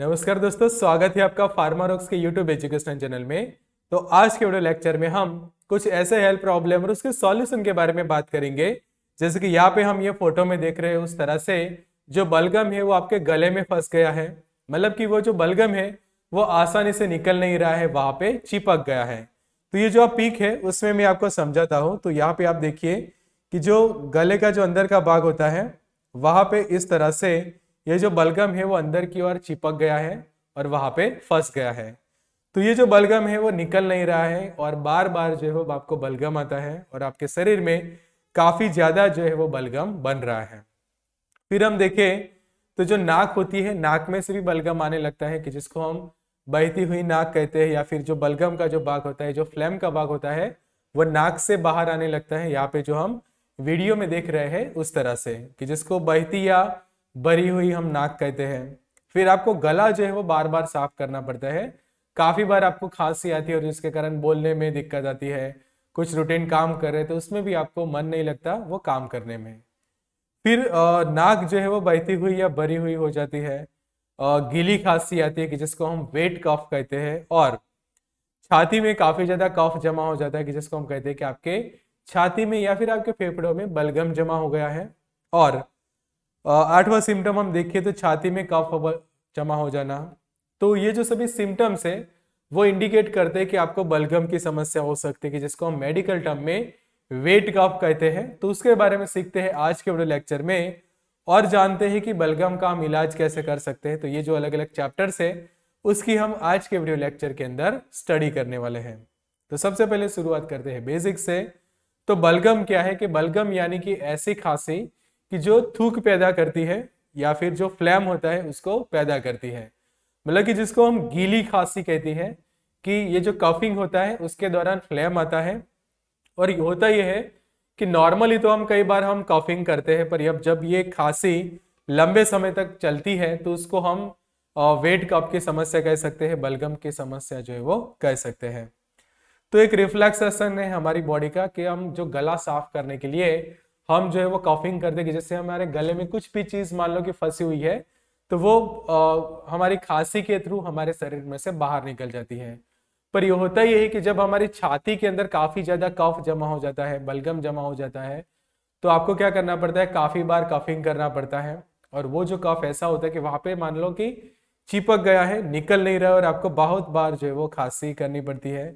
नमस्कार दोस्तों स्वागत है आपका फार्मारोक्स के यूट्यूब एजुकेशन चैनल में तो आज के वीडियो लेक्चर में हम कुछ ऐसे हेल्थ प्रॉब्लम और उसके सॉल्यूशन के बारे में बात करेंगे जैसे कि यहाँ पे हम ये फोटो में देख रहे हैं उस तरह से जो बलगम है वो आपके गले में फंस गया है मतलब कि वो जो बलगम है वो आसानी से निकल नहीं रहा है वहां पे चिपक गया है तो ये जो आप पीक है उसमें मैं आपको समझाता हूँ तो यहाँ पे आप देखिए कि जो गले का जो अंदर का भाग होता है वहां पे इस तरह से ये जो बलगम है वो अंदर की ओर चिपक गया है और वहां पे फंस गया है तो ये जो बलगम है वो निकल नहीं रहा है और बार बार जो है वो आपको बलगम आता है और आपके शरीर में काफी ज्यादा जो है वो बलगम बन रहा है फिर हम देखें तो जो नाक होती है नाक में से भी बलगम आने लगता है कि जिसको हम बहती हुई नाक कहते हैं या फिर जो बलगम का जो बाघ होता है जो फ्लैम का बाघ होता है वो नाक से बाहर आने लगता है यहाँ पे जो हम वीडियो में देख रहे हैं उस तरह से कि जिसको बहती या बरी हुई हम नाक कहते हैं फिर आपको गला जो है वो बार बार साफ करना पड़ता है काफी बार आपको खांसी आती है और जिसके कारण बोलने में दिक्कत आती है कुछ रूटीन काम कर रहे तो उसमें भी आपको मन नहीं लगता वो काम करने में फिर नाक जो है वो बहती हुई या बरी हुई हो जाती है गीली खांसी आती है कि जिसको हम वेट कफ कहते हैं और छाती में काफी ज्यादा कफ जमा हो जाता है कि जिसको हम कहते हैं कि आपके छाती में या फिर आपके फेफड़ों में बलगम जमा हो गया है और आठवां सिम्टम हम देखिए तो छाती में कफ जमा हो जाना तो ये जो सभी सिम्टम्स है वो इंडिकेट करते हैं कि आपको बलगम की समस्या हो सकती है जिसको हम मेडिकल टर्म में वेट कफ कहते हैं तो उसके बारे में सीखते हैं आज के वीडियो लेक्चर में और जानते हैं कि बलगम का हम इलाज कैसे कर सकते हैं तो ये जो अलग अलग चैप्टर्स है उसकी हम आज के वीडियो लेक्चर के अंदर स्टडी करने वाले हैं तो सबसे पहले शुरुआत करते हैं बेसिक से तो बलगम क्या है कि बलगम यानी कि ऐसी खांसी कि जो थूक पैदा करती है या फिर जो फ्लैम होता है उसको पैदा करती है मतलब कि जिसको हम गीली खांसी कहती है कि ये जो कफिंग होता है उसके दौरान फ्लैम आता है और होता यह है कि नॉर्मली तो हम कई बार हम कफिंग करते हैं पर अब जब ये खांसी लंबे समय तक चलती है तो उसको हम वेट कप की समस्या कह सकते हैं बलगम की समस्या जो है वो कह सकते हैं तो एक रिफ्लैक्सेशन है हमारी बॉडी का कि हम जो गला साफ करने के लिए हम जो है वो कॉफिंग कर देंगे जैसे हमारे गले में कुछ भी चीज मान लो कि फंसी हुई है तो वो आ, हमारी खांसी के थ्रू हमारे शरीर में से बाहर निकल जाती है पर यह होता ही है कि जब हमारी छाती के अंदर काफी ज्यादा कफ जमा हो जाता है बलगम जमा हो जाता है तो आपको क्या करना पड़ता है काफी बार कफिंग करना पड़ता है और वो जो कफ ऐसा होता है कि वहां पे मान लो कि चिपक गया है निकल नहीं रहा और आपको बहुत बार जो है वो खांसी करनी पड़ती है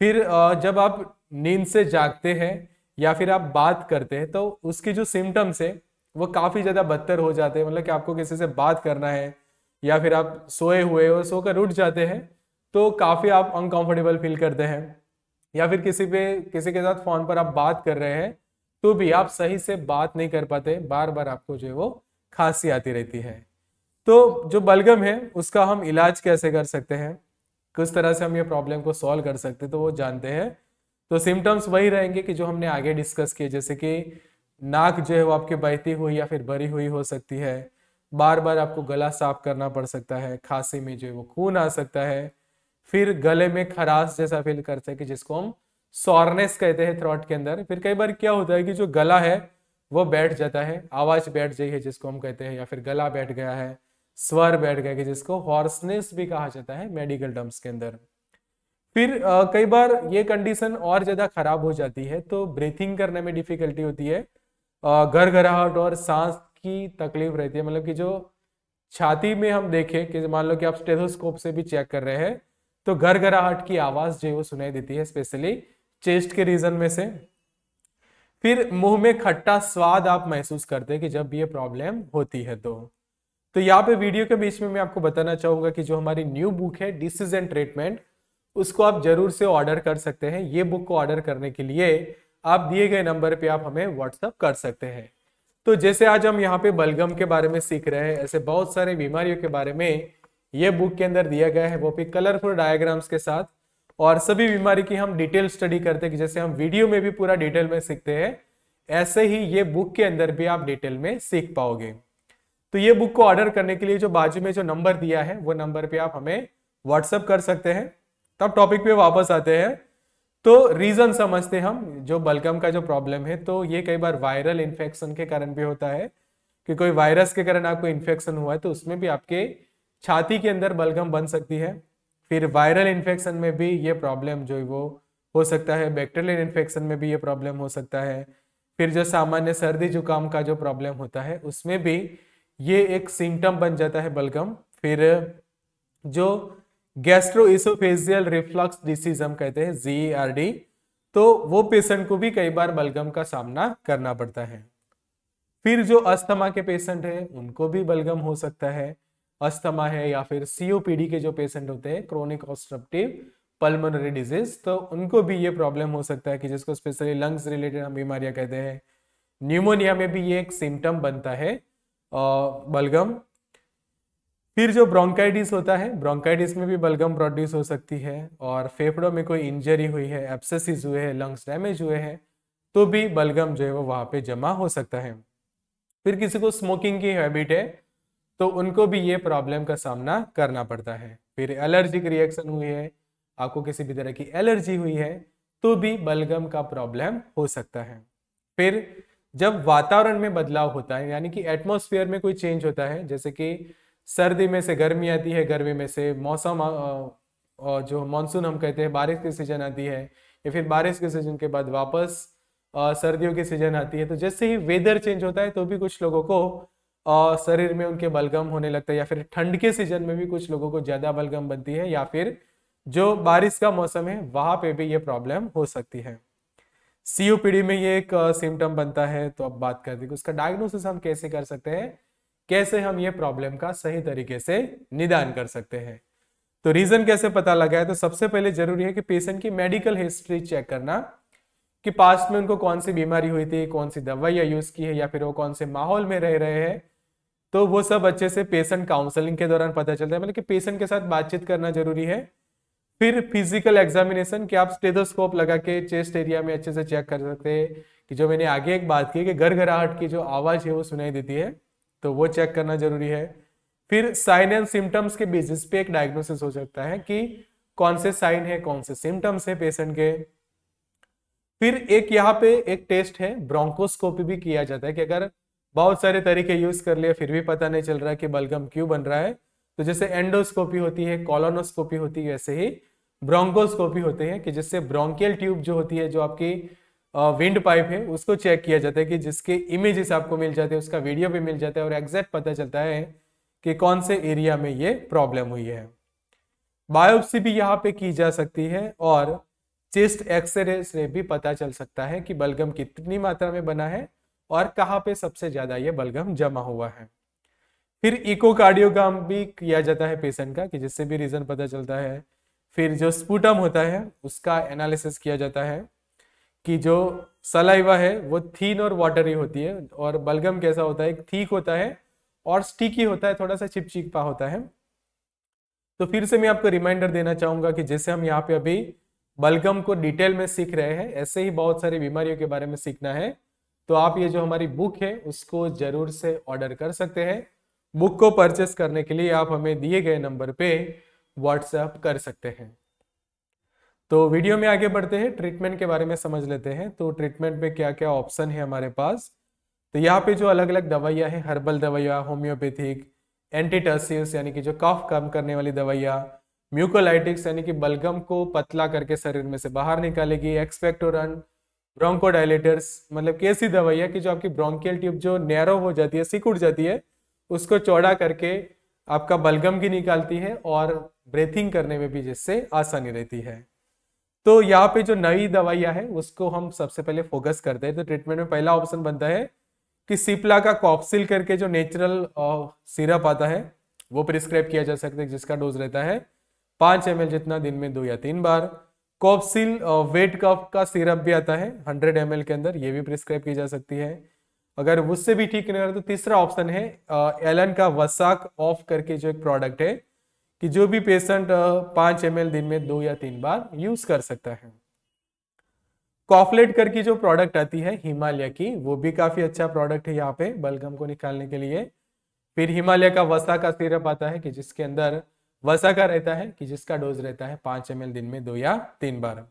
फिर जब आप नींद से जागते हैं या फिर आप बात करते हैं तो उसके जो सिम्टम्स है वो काफ़ी ज़्यादा बदतर हो जाते हैं मतलब कि आपको किसी से बात करना है या फिर आप सोए हुए और सोकर उठ जाते हैं तो काफ़ी आप अनकंफर्टेबल फील करते हैं या फिर किसी पे किसी के साथ फ़ोन पर आप बात कर रहे हैं तो भी आप सही से बात नहीं कर पाते बार बार आपको जो है वो खांसी आती रहती है तो जो बलगम है उसका हम इलाज कैसे कर सकते हैं किस तरह से हम ये प्रॉब्लम को सॉल्व कर सकते हैं तो वो जानते हैं तो सिम्टम्स वही रहेंगे कि जो हमने आगे डिस्कस किए जैसे कि नाक जो है वो आपके बहती हुई या फिर भरी हुई हो सकती है बार बार आपको गला साफ करना पड़ सकता है खांसी में जो है वो खून आ सकता है फिर गले में खराश जैसा फील करते हैं कि जिसको हम सॉरनेस कहते हैं थ्रॉट के अंदर फिर कई बार क्या होता है कि जो गला है वो बैठ जाता है आवाज बैठ गई है जिसको हम कहते हैं या फिर गला बैठ गया है स्वर बैठ गया कि जिसको हॉर्सनेस भी कहा जाता है मेडिकल टर्म्स के अंदर फिर आ, कई बार ये कंडीशन और ज़्यादा खराब हो जाती है तो ब्रीथिंग करने में डिफिकल्टी होती है घर घराहट और सांस की तकलीफ रहती है मतलब कि जो छाती में हम देखें कि मान लो कि आप स्टेथोस्कोप से भी चेक कर रहे हैं तो घर घराहट की आवाज़ जो है वो सुनाई देती है स्पेशली चेस्ट के रीजन में से फिर मुंह में खट्टा स्वाद आप महसूस करते हैं कि जब ये प्रॉब्लम होती है तो तो यहाँ पे वीडियो के बीच में मैं आपको बताना चाहूंगा कि जो हमारी न्यू बुक है डिसीजन ट्रीटमेंट उसको आप जरूर से ऑर्डर कर सकते हैं ये बुक को ऑर्डर करने के लिए आप दिए गए नंबर पे आप हमें व्हाट्सअप कर सकते हैं तो जैसे आज हम यहाँ पे बलगम के बारे में सीख रहे हैं ऐसे बहुत सारे बीमारियों के बारे में ये बुक के अंदर दिया गया है वो भी कलरफुल डायग्राम्स के साथ और सभी बीमारी की हम डिटेल स्टडी करते हैं जैसे हम वीडियो में भी पूरा डिटेल में सीखते हैं ऐसे ही ये बुक के अंदर भी आप डिटेल में सीख पाओगे तो ये बुक को ऑर्डर करने के लिए जो बाजू में जो नंबर दिया है वो नंबर पे आप हमें व्हाट्सअप कर सकते हैं तब टॉपिक पे वापस आते हैं तो रीजन समझते हम जो बलगम का जो प्रॉब्लम है तो ये कई बार वायरल इन्फेक्शन के कारण भी होता है कि कोई वायरस के कारण आपको इन्फेक्शन हुआ है तो उसमें भी आपके छाती के अंदर बलगम बन सकती है फिर वायरल इन्फेक्शन में भी ये प्रॉब्लम जो वो हो सकता है बैक्टेरियल इन्फेक्शन में भी ये प्रॉब्लम हो सकता है फिर जो सामान्य सर्दी जुकाम का जो प्रॉब्लम होता है उसमें भी ये एक सिम्टम बन जाता है बलगम फिर जो गैस्ट्रोइसोफेजियल रिफ्लक्स डिसीज हम कहते हैं जी e तो वो पेशेंट को भी कई बार बलगम का सामना करना पड़ता है फिर जो अस्थमा के पेशेंट है उनको भी बलगम हो सकता है अस्थमा है या फिर सीओपीडी के जो पेशेंट होते हैं क्रोनिक ऑस्ट्रप्टिव पल्मोनरी डिजीज तो उनको भी ये प्रॉब्लम हो सकता है कि जिसको स्पेशली लंग्स रिलेटेड हम बीमारियां कहते हैं न्यूमोनिया में भी ये एक सिम्टम बनता है बलगम फिर जो ब्रोंकाइटिस होता है ब्रोंकाइटिस में भी बलगम प्रोड्यूस हो सकती है और फेफड़ों में कोई इंजरी हुई है एब्सेसिस हुए हैं लंग्स डैमेज हुए हैं तो भी बलगम जो है वो वहाँ पे जमा हो सकता है फिर किसी को स्मोकिंग की हैबिट है तो उनको भी ये प्रॉब्लम का सामना करना पड़ता है फिर एलर्जिक रिएक्शन हुई है आपको किसी भी तरह की एलर्जी हुई है तो भी बलगम का प्रॉब्लम हो सकता है फिर जब वातावरण में बदलाव होता है यानी कि एटमोस्फियर में कोई चेंज होता है जैसे कि सर्दी में से गर्मी आती है गर्मी में से मौसम जो मानसून हम कहते हैं बारिश की सीजन आती है या फिर बारिश के सीजन के बाद वापस सर्दियों की सीजन आती है तो जैसे ही वेदर चेंज होता है तो भी कुछ लोगों को शरीर में उनके बलगम होने लगता है या फिर ठंड के सीजन में भी कुछ लोगों को ज्यादा बलगम बनती है या फिर जो बारिश का मौसम है वहां पे भी ये प्रॉब्लम हो सकती है सीओपीडी में ये एक सिम्टम बनता है तो अब बात करते हैं उसका डायग्नोसिस हम कैसे कर सकते हैं कैसे हम ये प्रॉब्लम का सही तरीके से निदान कर सकते हैं तो रीजन कैसे पता लगा है तो सबसे पहले जरूरी है कि पेशेंट की मेडिकल हिस्ट्री चेक करना कि पास्ट में उनको कौन सी बीमारी हुई थी कौन सी दवाइयाँ यूज की है या फिर वो कौन से माहौल में रह रहे हैं तो वो सब अच्छे से पेशेंट काउंसलिंग के दौरान पता चलता है मतलब कि पेशेंट के साथ बातचीत करना जरूरी है फिर फिजिकल एग्जामिनेशन कि आप स्टेथोस्कोप लगा के चेस्ट एरिया में अच्छे से चेक कर सकते हैं कि जो मैंने आगे एक बात की कि घर घराहट की जो आवाज़ है वो सुनाई देती है तो वो चेक करना जरूरी है फिर साइन एंड सिम्टम्स के बेसिस पे एक डायग्नोसिस हो सकता है कि कौन से साइन है कौन से सिम्टम्स है पेशेंट के फिर एक यहाँ पे एक टेस्ट है ब्रोंकोस्कोपी भी किया जाता है कि अगर बहुत सारे तरीके यूज कर लिए फिर भी पता नहीं चल रहा कि बलगम क्यों बन रहा है तो जैसे एंडोस्कोपी होती है कॉलोनोस्कोपी होती है वैसे ही ब्रोंकोस्कोपी होते हैं कि जिससे ब्रोंकियल ट्यूब जो होती है जो आपकी विंड पाइप है उसको चेक किया जाता है कि जिसके इमेजेस आपको मिल जाते हैं उसका वीडियो भी मिल जाता है और एग्जैक्ट पता चलता है कि कौन से एरिया में ये प्रॉब्लम हुई है बायोप्सी भी यहाँ पे की जा सकती है और चेस्ट एक्सरे से भी पता चल सकता है कि बलगम कितनी मात्रा में बना है और कहाँ पे सबसे ज्यादा ये बलगम जमा हुआ है फिर इकोकार्डियोग्राम भी किया जाता है पेशेंट का कि जिससे भी रीजन पता चलता है फिर जो स्पूटम होता है उसका एनालिसिस किया जाता है कि जो सलाइवा है वो थीन और वाटरी होती है और बलगम कैसा होता है थीक होता है और स्टिकी होता है थोड़ा सा चिपचिपा होता है तो फिर से मैं आपको रिमाइंडर देना चाहूंगा कि जैसे हम यहाँ पे अभी बलगम को डिटेल में सीख रहे हैं ऐसे ही बहुत सारी बीमारियों के बारे में सीखना है तो आप ये जो हमारी बुक है उसको जरूर से ऑर्डर कर सकते हैं बुक को परचेस करने के लिए आप हमें दिए गए नंबर पे व्हाट्सएप कर सकते हैं तो वीडियो में आगे बढ़ते हैं ट्रीटमेंट के बारे में समझ लेते हैं तो ट्रीटमेंट में क्या क्या ऑप्शन है हमारे पास तो यहाँ पे जो अलग अलग दवाइयाँ हैं हर्बल दवाइयाँ होम्योपैथिक एंटीटर्सिस यानी कि जो कफ कम करने वाली दवाइयाँ म्यूकोलाइटिक्स यानी कि बलगम को पतला करके शरीर में से बाहर निकालेगी एक्सपेक्टोरन ब्रोंकोडाइलेटर्स मतलब कि ऐसी दवाइयाँ कि जो आपकी ब्रोंकियल ट्यूब जो नैरो हो जाती है सिकुड़ जाती है उसको चौड़ा करके आपका बलगम भी निकालती है और ब्रेथिंग करने में भी जिससे आसानी रहती है तो यहाँ पे जो नई दवाइयां है उसको हम सबसे पहले फोकस करते हैं तो ट्रीटमेंट में पहला ऑप्शन बनता है कि सिप्ला का कॉप्सिल करके जो नेचुरल सिरप आता है वो प्रिस्क्राइब किया जा सकता है जिसका डोज रहता है पाँच एम जितना दिन में दो या तीन बार कॉप्सिल वेट कफ का सिरप भी आता है हंड्रेड एम के अंदर ये भी प्रिस्क्राइब की जा सकती है अगर उससे भी ठीक नहीं हो तो तीसरा ऑप्शन है एलन का वसाक ऑफ करके जो एक प्रोडक्ट है कि जो भी पेशेंट पांच एम दिन में दो या तीन बार यूज कर सकता है कॉफलेट करके जो प्रोडक्ट आती है हिमालय की वो भी काफी अच्छा प्रोडक्ट है यहाँ पे बलगम को निकालने के लिए फिर हिमालय का वसा का सिरप आता है कि जिसके अंदर वसा का रहता है कि जिसका डोज रहता है पांच एम दिन में दो या तीन बार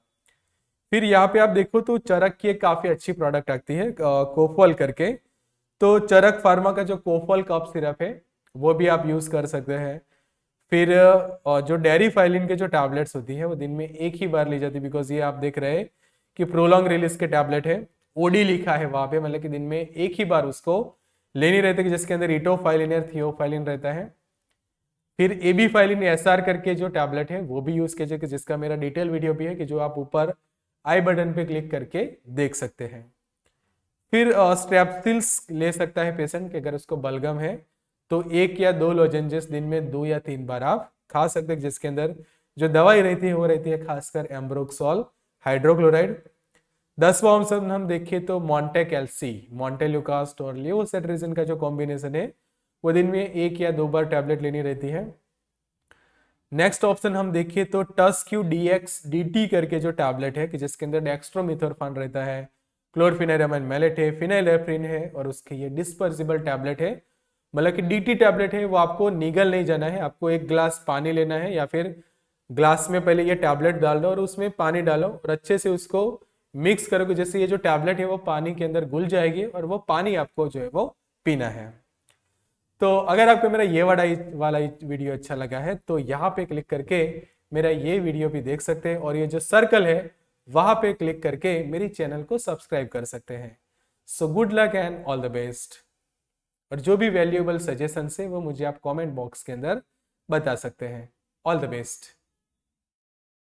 फिर यहाँ पे आप देखो तो चरक की एक काफी अच्छी प्रोडक्ट आती है कोफल करके तो चरक फार्मा का जो कोफल कप सिरप है वो भी आप यूज कर सकते हैं फिर जो डेयरी फाइलिन के जो टैबलेट्स होती है वो दिन में एक ही बार ली जाती है बिकॉज ये आप देख रहे हैं कि प्रोलॉन्ग रिलीज के टैबलेट है ओडी लिखा है वहां पे मतलब कि दिन में एक ही बार उसको लेनी रहती है जिसके अंदर या थियो फाइलिन रहता है फिर A B phylline S R करके जो टैबलेट है वो भी यूज़ किया कि जिसका मेरा डिटेल वीडियो भी है कि जो आप ऊपर आई बटन पे क्लिक करके देख सकते हैं फिर स्ट्रेप्सिल्स ले सकता है पेशेंट कि अगर उसको बलगम है तो एक या दो लोजेंजेस दिन में दो या तीन बार आप खा सकते हैं जिसके अंदर जो दवाई रहती है वो रहती है खासकर एम्ब्रोक्सॉल हाइड्रोक्लोराइड दसवा ऑप्शन हम देखिए तो मॉन्टेकैल्सी मॉन्टेल्यूकास्ट और लियोसेट्रिजिन का जो कॉम्बिनेशन है वो दिन में एक या दो बार टैबलेट लेनी रहती है नेक्स्ट ऑप्शन हम देखिए तो टस्क्यू डी एक्स डी टी करके जो टैबलेट है कि जिसके अंदर डेक्स्ट्रोमिथोरफान रहता है क्लोरफिनेरम मेलेट है फिनाइलेफ्रिन है और उसके ये डिस्पर्सिबल टैबलेट है मतलब कि डीटी टैबलेट है वो आपको निगल नहीं जाना है आपको एक ग्लास पानी लेना है या फिर ग्लास में पहले ये टैबलेट डाल दो और उसमें पानी डालो और अच्छे से उसको मिक्स करोगे जैसे ये जो टैबलेट है वो पानी के अंदर घुल जाएगी और वो पानी आपको जो है वो पीना है तो अगर आपको मेरा ये वाला वाला वीडियो अच्छा लगा है तो यहाँ पे क्लिक करके मेरा ये वीडियो भी देख सकते हैं और ये जो सर्कल है वहां पे क्लिक करके मेरी चैनल को सब्सक्राइब कर सकते हैं so good luck and all the best और जो भी वैल्यूएबल सजेशन है वो मुझे आप कमेंट बॉक्स के अंदर बता सकते हैं ऑल द बेस्ट